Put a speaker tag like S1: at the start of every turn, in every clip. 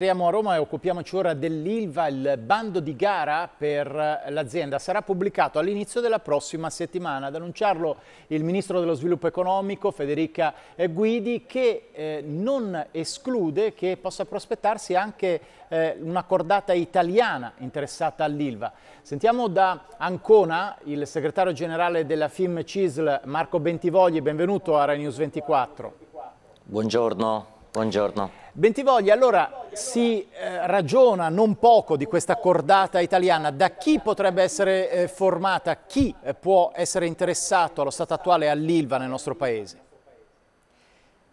S1: Siamo a Roma e occupiamoci ora dell'ILVA, il bando di gara per eh, l'azienda sarà pubblicato all'inizio della prossima settimana. Ad annunciarlo il Ministro dello Sviluppo Economico Federica Guidi che eh, non esclude che possa prospettarsi anche eh, una cordata italiana interessata all'ILVA. Sentiamo da Ancona il Segretario Generale della FIM CISL Marco Bentivogli, benvenuto a Rai News 24.
S2: Buongiorno. Buongiorno. Bentivoglia, allora
S1: si eh, ragiona non poco di questa cordata italiana, da chi potrebbe essere eh, formata, chi eh, può essere interessato allo stato attuale all'ILVA nel nostro paese?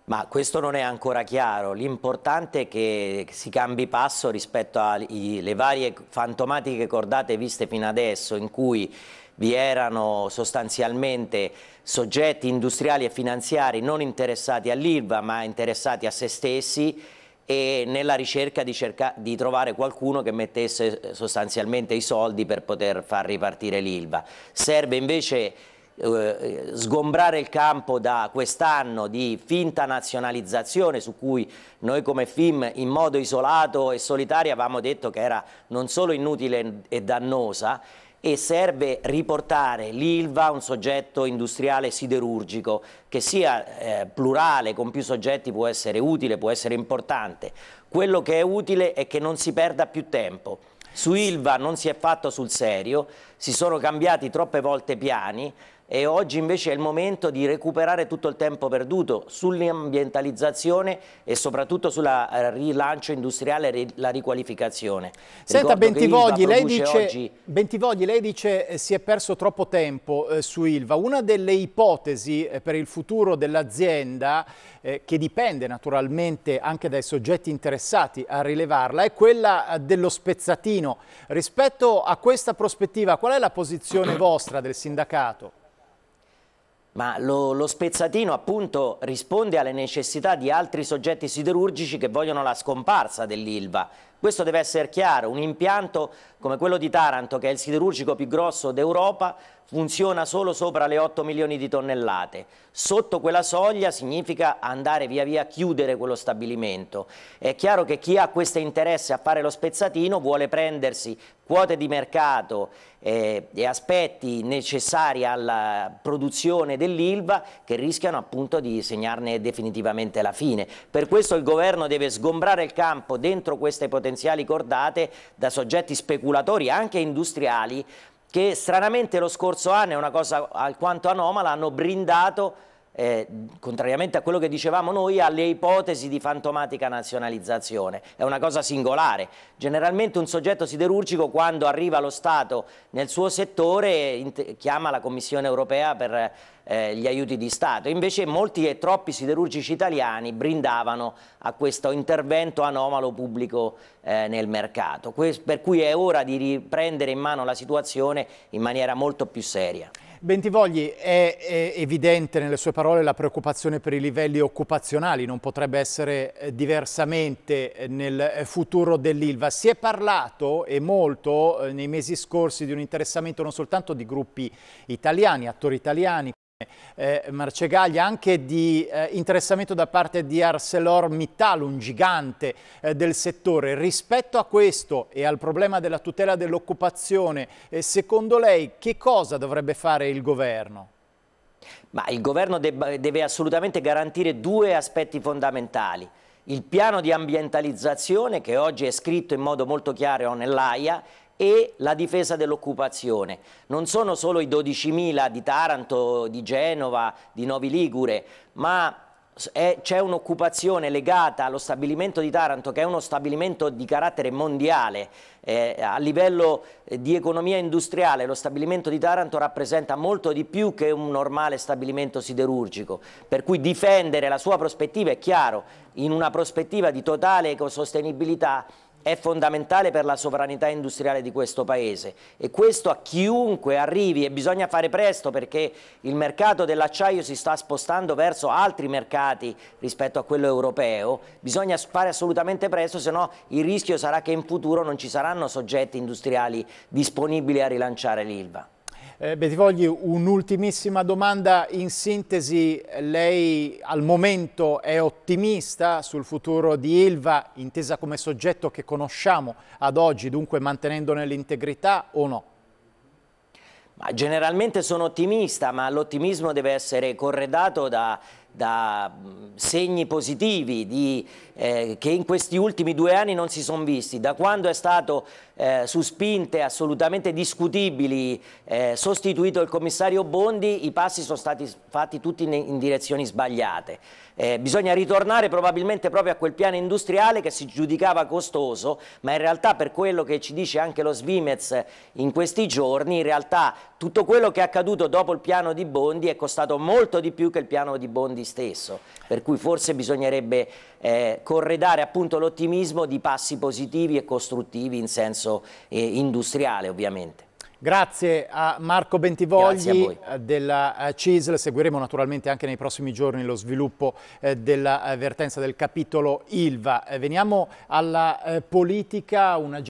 S2: Ma questo non è ancora chiaro, l'importante è che si cambi passo rispetto alle varie fantomatiche cordate viste fino adesso in cui vi erano sostanzialmente soggetti industriali e finanziari non interessati all'ILVA ma interessati a se stessi e nella ricerca di, cerca di, trovare qualcuno che mettesse sostanzialmente i soldi per poter far ripartire l'ILVA. Serve invece eh, sgombrare il campo da quest'anno di finta nazionalizzazione su cui noi come film in modo isolato e solitario avevamo detto che era non solo inutile e dannosa e serve riportare l'ILVA a un soggetto industriale siderurgico che sia eh, plurale, con più soggetti può essere utile, può essere importante. Quello che è utile è che non si perda più tempo. Su ILVA non si è fatto sul serio, si sono cambiati troppe volte piani, e oggi invece è il momento di recuperare tutto il tempo perduto sull'ambientalizzazione e soprattutto sul eh, rilancio industriale e la riqualificazione. Senta Bentivogli lei, dice, oggi...
S1: Bentivogli,
S2: lei dice,
S1: eh, si è perso troppo tempo eh, su Ilva. Una delle ipotesi eh, per il futuro dell'azienda, eh, che dipende naturalmente anche dai soggetti interessati a rilevarla, è quella dello spezzatino. Rispetto a questa prospettiva, qual è la
S2: posizione vostra del sindacato? Ma lo, lo, spezzatino appunto risponde alle necessità di altri soggetti siderurgici che vogliono la scomparsa dell'Ilva, questo deve essere chiaro, un impianto come quello di Taranto, che è il siderurgico più grosso d'Europa, funziona solo sopra le 8 milioni di tonnellate. Sotto quella soglia significa andare via via a chiudere quello stabilimento. È chiaro che chi ha questo interesse a fare lo spezzatino vuole prendersi quote di mercato eh, e aspetti necessari alla produzione dell'ILVA che rischiano appunto di segnarne definitivamente la fine. Per questo il governo deve sgombrare il campo dentro queste potenzialità potenziali cordate da soggetti speculatori anche industriali che stranamente lo scorso anno, è una cosa alquanto anomala, hanno brindato eh, contrariamente a quello che dicevamo noi, alle ipotesi di fantomatica nazionalizzazione. È una cosa singolare. Generalmente un soggetto siderurgico quando arriva lo Stato nel suo settore chiama la Commissione europea per eh, gli aiuti di Stato. Invece molti e troppi siderurgici italiani brindavano a questo intervento anomalo pubblico eh, nel mercato. Que per cui è ora di riprendere in mano la situazione in maniera molto più seria.
S1: Bentivogli, è, è, evidente nelle sue parole la preoccupazione per i livelli occupazionali, non potrebbe essere eh, diversamente eh, nel eh, futuro dell'ILVA. Si è parlato e molto nei mesi scorsi di un interessamento non soltanto di gruppi italiani, attori italiani, eh, Marcegaglia, anche di eh, interessamento da parte di ArcelorMittal, un gigante eh, del settore. Rispetto a questo e al problema della tutela dell'occupazione, eh, secondo lei
S2: che cosa dovrebbe fare il governo? Ma il governo debba, deve assolutamente garantire due aspetti fondamentali. Il piano di ambientalizzazione che oggi è scritto in modo molto chiaro nell'AIA e la difesa dell'occupazione. Non sono solo i 12.000 di Taranto, di Genova, di Novi Ligure, ma c'è un'occupazione legata allo stabilimento di Taranto che è uno stabilimento di carattere mondiale eh, a livello eh, di economia industriale lo stabilimento di Taranto rappresenta molto di più che un normale stabilimento siderurgico per cui difendere la sua prospettiva è chiaro in una prospettiva di totale ecosostenibilità è fondamentale per la sovranità industriale di questo Paese e questo a chiunque arrivi e bisogna fare presto perché il mercato dell'acciaio si sta spostando verso altri mercati rispetto a quello europeo, bisogna fare assolutamente presto se no il rischio sarà che in futuro non ci saranno soggetti industriali disponibili a rilanciare l'ILVA.
S1: Eh, Betivogli, un'ultimissima domanda in sintesi. Lei al momento è ottimista sul futuro di Ilva, intesa come soggetto che conosciamo ad oggi, dunque mantenendone l'integrità o no?
S2: Ma generalmente sono ottimista, ma l'ottimismo deve essere corredato da da segni positivi di, eh, che in questi ultimi due anni non si sono visti, da quando è stato eh, su spinte assolutamente discutibili eh, sostituito il commissario Bondi, i passi sono stati fatti tutti in, in direzioni sbagliate. Eh, bisogna ritornare probabilmente proprio a quel piano industriale che si giudicava costoso, ma in realtà per quello che ci dice anche lo Svimez in questi giorni, in realtà tutto quello che è accaduto dopo il piano di Bondi è costato molto di più che il piano di Bondi stesso, per cui forse bisognerebbe eh, corredare appunto l'ottimismo di passi positivi e costruttivi in senso eh, industriale ovviamente. Grazie
S1: a Marco Bentivogli a eh, della eh, CISL, seguiremo naturalmente anche nei prossimi giorni lo sviluppo eh, della vertenza del capitolo ILVA. Veniamo alla politica, Una...